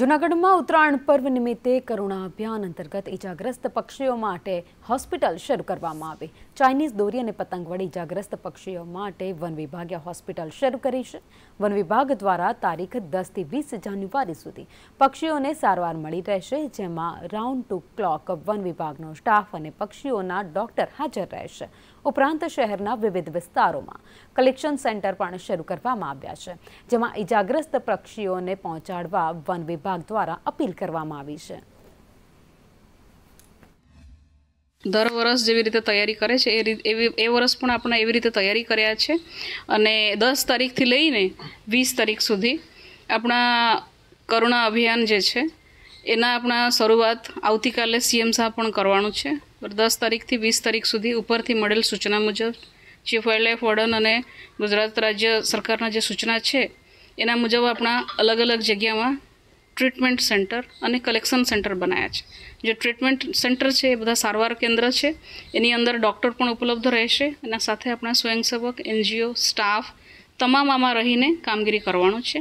જૂનાગઢમાં ઉત્તરાયણ પર્વ નિમિત્તે કરુણા અભિયાન અંતર્ગત ઇજાગ્રસ્ત પક્ષીઓ માટે હોસ્પિટલ શરૂ કરવામાં આવી ચાઇનીઝ દોરી અને પતંગ વડે ઇજાગ્રસ્ત પક્ષીઓ માટે વન વિભાગે હોસ્પિટલ શરૂ કરી છે વન વિભાગ દ્વારા તારીખ દસથી વીસ જાન્યુઆરી સુધી પક્ષીઓને સારવાર મળી રહેશે જેમાં રાઉન્ડ ટુ ક્લોક વન વિભાગનો સ્ટાફ અને પક્ષીઓના ડોક્ટર હાજર રહેશે ઉપરાંત શહેરના વિવિધ વિસ્તારોમાં કલેક્શન સેન્ટર પણ શરૂ કરવામાં આવ્યા છે જેમાં ઇજાગ્રસ્ત પક્ષીઓને પહોંચાડવા વન વિભાગ વિભાગ દ્વારા અપીલ કરવામાં આવી છે દર વર્ષ જેવી રીતે તૈયારી કરે છે એ એવી એ વર્ષ પણ આપણે એવી રીતે તૈયારી કર્યા છે અને દસ તારીખથી લઈને વીસ તારીખ સુધી આપણા કરુણા અભિયાન જે છે એના આપણા શરૂઆત આવતીકાલે સીએમ સાહેબ પણ કરવાનું છે દસ તારીખથી વીસ તારીખ સુધી ઉપરથી મળેલ સૂચના મુજબ ચીફ વાઇલ્ડલાઇફ વોર્ડન અને ગુજરાત રાજ્ય સરકારના જે સૂચના છે એના મુજબ આપણા અલગ અલગ જગ્યામાં ટ્રીટમેન્ટ સેન્ટર અને કલેક્શન સેન્ટર બનાવ્યા છે જે ટ્રીટમેન્ટ સેન્ટર છે એ બધા સારવાર કેન્દ્ર છે એની અંદર ડૉક્ટર પણ ઉપલબ્ધ રહેશે અને સાથે આપણા સ્વયંસેવક એનજીઓ સ્ટાફ તમામ આમાં રહીને કામગીરી કરવાનું છે